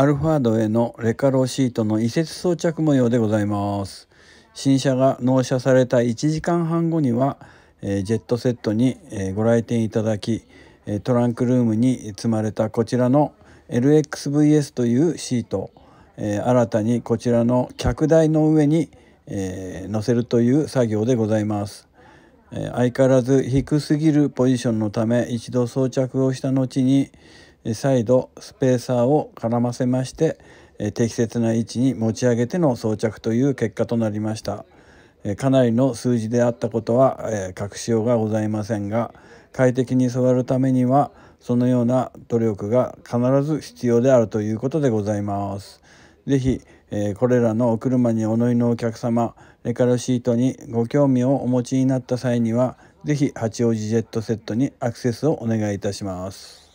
アルファードへのレカロシートの移設装着模様でございます新車が納車された1時間半後には、えジェットセットに、えご来店いただき、えトランクルームに積まれたこちらの LXVS というシート、え新たにこちらの客台の上に、えー、乗せるという作業でございます、え相変わらず低すぎるポジションのため一度装着をした後に再度スペーサーを絡ませまして適切な位置に持ち上げての装着という結果となりましたかなりの数字であったことは隠しようがございませんが快適に座るためにはそのような努力が必ず必要であるということでございます。是非えこれらのお車にお乗りのお客様レカルシートにご興味をお持ちになった際には是非八王子ジェットセットにアクセスをお願いいたします。